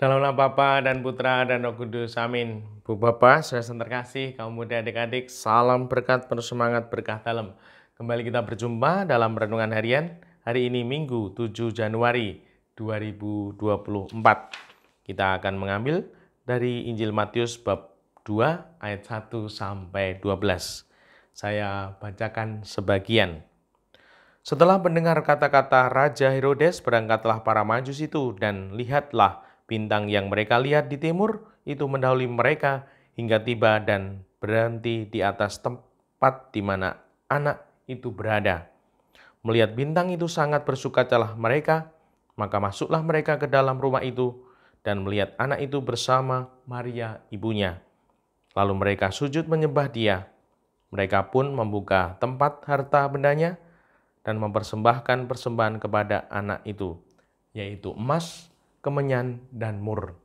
Dalam nama Bapa dan Putra dan Roh Kudus. Amin. Bu Bapa, saudara terkasih, kaum muda adik-adik, salam berkat penuh semangat berkah dalam. Kembali kita berjumpa dalam renungan harian hari ini Minggu 7 Januari 2024. Kita akan mengambil dari Injil Matius bab 2 ayat 1 sampai 12. Saya bacakan sebagian. Setelah mendengar kata-kata Raja Herodes, berangkatlah para majus itu dan lihatlah Bintang yang mereka lihat di timur itu mendahului mereka hingga tiba dan berhenti di atas tempat di mana anak itu berada. Melihat bintang itu sangat bersuka celah mereka, maka masuklah mereka ke dalam rumah itu dan melihat anak itu bersama Maria ibunya. Lalu mereka sujud menyembah dia. Mereka pun membuka tempat harta bendanya dan mempersembahkan persembahan kepada anak itu, yaitu emas, kemenyan, dan mur.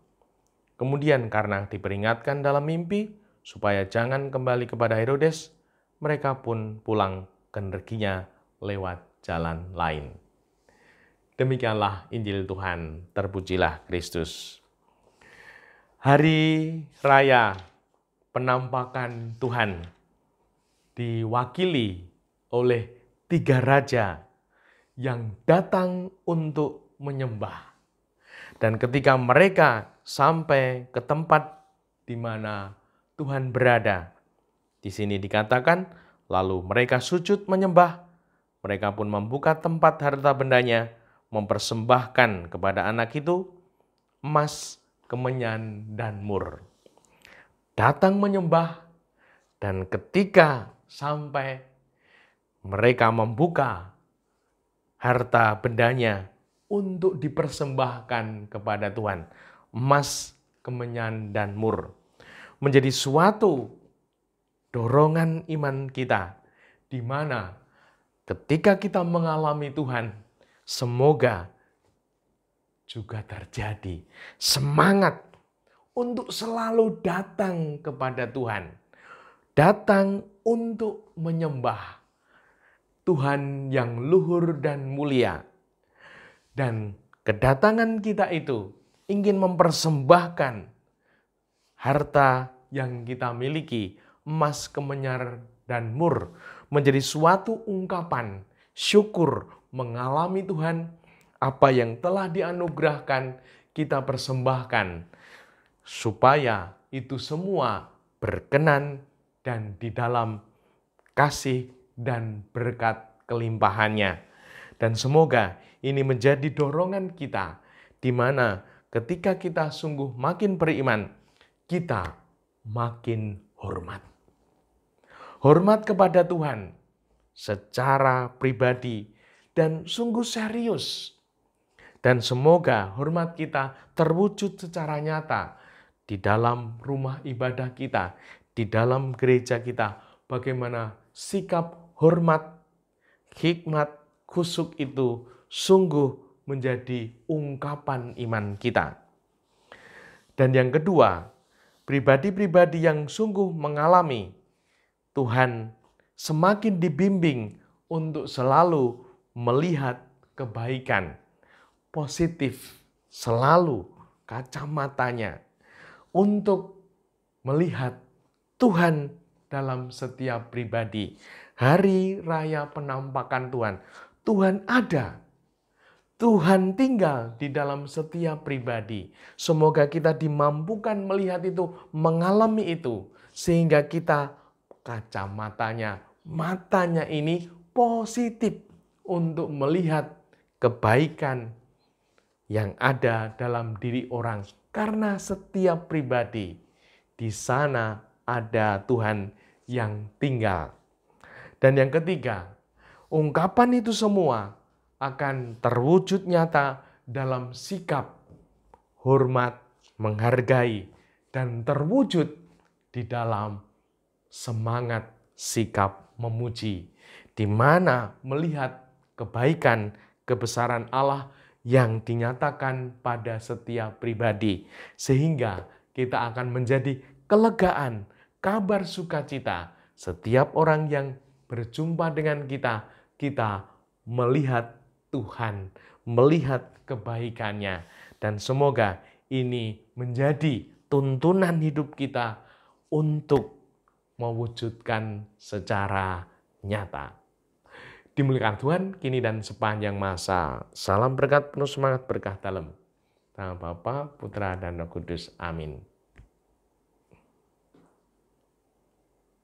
Kemudian karena diperingatkan dalam mimpi, supaya jangan kembali kepada Herodes, mereka pun pulang ke energinya lewat jalan lain. Demikianlah Injil Tuhan, terpujilah Kristus. Hari Raya Penampakan Tuhan diwakili oleh tiga raja yang datang untuk menyembah dan ketika mereka sampai ke tempat di mana Tuhan berada, di sini dikatakan, lalu mereka sujud menyembah, mereka pun membuka tempat harta bendanya, mempersembahkan kepada anak itu emas, kemenyan, dan mur. Datang menyembah, dan ketika sampai mereka membuka harta bendanya, untuk dipersembahkan kepada Tuhan. Emas, kemenyan, dan mur. Menjadi suatu dorongan iman kita. Di mana ketika kita mengalami Tuhan, semoga juga terjadi semangat untuk selalu datang kepada Tuhan. Datang untuk menyembah Tuhan yang luhur dan mulia dan kedatangan kita itu ingin mempersembahkan harta yang kita miliki, emas, kemenyar, dan mur, menjadi suatu ungkapan syukur mengalami Tuhan apa yang telah dianugerahkan kita persembahkan supaya itu semua berkenan dan di dalam kasih dan berkat kelimpahannya. Dan semoga ini menjadi dorongan kita, di mana ketika kita sungguh makin beriman, kita makin hormat. Hormat kepada Tuhan secara pribadi dan sungguh serius. Dan semoga hormat kita terwujud secara nyata di dalam rumah ibadah kita, di dalam gereja kita, bagaimana sikap hormat, hikmat, kusuk itu sungguh menjadi ungkapan iman kita. Dan yang kedua, pribadi-pribadi yang sungguh mengalami Tuhan semakin dibimbing untuk selalu melihat kebaikan positif selalu kacamatanya untuk melihat Tuhan dalam setiap pribadi. Hari raya penampakan Tuhan Tuhan ada. Tuhan tinggal di dalam setiap pribadi. Semoga kita dimampukan melihat itu, mengalami itu, sehingga kita kacamatanya, matanya ini positif untuk melihat kebaikan yang ada dalam diri orang, karena setiap pribadi di sana ada Tuhan yang tinggal. Dan yang ketiga, ungkapan itu semua akan terwujud nyata dalam sikap hormat, menghargai, dan terwujud di dalam semangat sikap memuji, di mana melihat kebaikan kebesaran Allah yang dinyatakan pada setiap pribadi, sehingga kita akan menjadi kelegaan, kabar sukacita setiap orang yang berjumpa dengan kita, kita melihat Tuhan, melihat kebaikannya. Dan semoga ini menjadi tuntunan hidup kita untuk mewujudkan secara nyata. Dimuliakan Tuhan kini dan sepanjang masa. Salam berkat penuh semangat berkah dalam. Tangan Bapa, Putra, dan Roh Kudus. Amin.